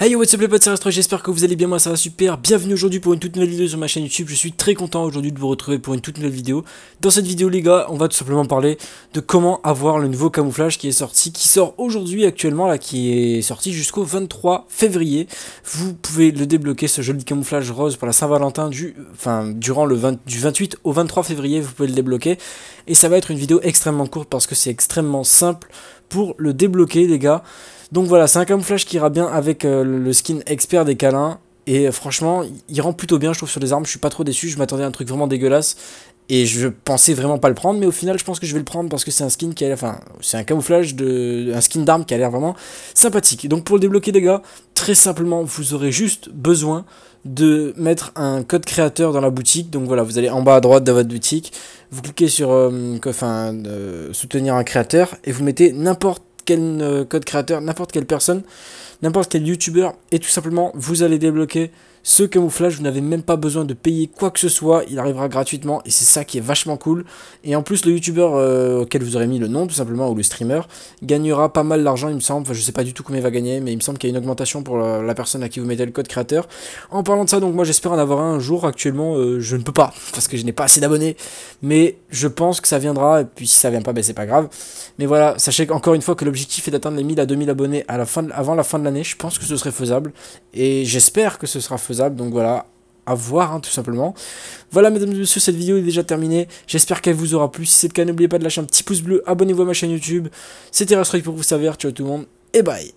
Hey yo, what's up les potes, c'est j'espère que vous allez bien, moi ça va super. Bienvenue aujourd'hui pour une toute nouvelle vidéo sur ma chaîne YouTube. Je suis très content aujourd'hui de vous retrouver pour une toute nouvelle vidéo. Dans cette vidéo les gars, on va tout simplement parler de comment avoir le nouveau camouflage qui est sorti, qui sort aujourd'hui actuellement, là, qui est sorti jusqu'au 23 février. Vous pouvez le débloquer, ce joli camouflage rose pour la Saint-Valentin du, enfin, durant le du 28 au 23 février, vous pouvez le débloquer. Et ça va être une vidéo extrêmement courte parce que c'est extrêmement simple pour le débloquer les gars. Donc voilà, c'est un camouflage qui ira bien avec euh, le skin expert des câlins. Et franchement, il rend plutôt bien, je trouve, sur les armes. Je suis pas trop déçu. Je m'attendais à un truc vraiment dégueulasse. Et je pensais vraiment pas le prendre, mais au final, je pense que je vais le prendre parce que c'est un skin qui a enfin, c'est un camouflage de, un skin d'arme qui a l'air vraiment sympathique. Donc pour le débloquer, les gars, très simplement, vous aurez juste besoin de mettre un code créateur dans la boutique. Donc voilà, vous allez en bas à droite de votre boutique, vous cliquez sur, euh, enfin, euh, soutenir un créateur et vous mettez n'importe quel euh, code créateur, n'importe quelle personne, n'importe quel youtubeur, et tout simplement vous allez débloquer ce camouflage, vous n'avez même pas besoin de payer quoi que ce soit, il arrivera gratuitement et c'est ça qui est vachement cool. Et en plus, le youtubeur euh, auquel vous aurez mis le nom, tout simplement, ou le streamer, gagnera pas mal d'argent, il me semble. Enfin, je sais pas du tout combien il va gagner, mais il me semble qu'il y a une augmentation pour la, personne à qui vous mettez le code créateur. En parlant de ça, donc moi j'espère en avoir un, jour. Actuellement, euh, je ne peux pas parce que je n'ai pas assez d'abonnés, mais je pense que ça viendra. Et puis si ça vient pas, ben c'est pas grave. Mais voilà, sachez qu'encore une fois que l'objectif est d'atteindre les 1000 à 2000 abonnés à la fin avant la fin de l'année. Je pense que ce serait faisable et j'espère que ce sera faisable donc voilà, à voir hein, tout simplement. Voilà mesdames et messieurs, cette vidéo est déjà terminée. J'espère qu'elle vous aura plu. Si c'est le cas, n'oubliez pas de lâcher un petit pouce bleu, abonnez-vous à ma chaîne YouTube. C'était Rastrike pour vous servir. Ciao tout le monde et bye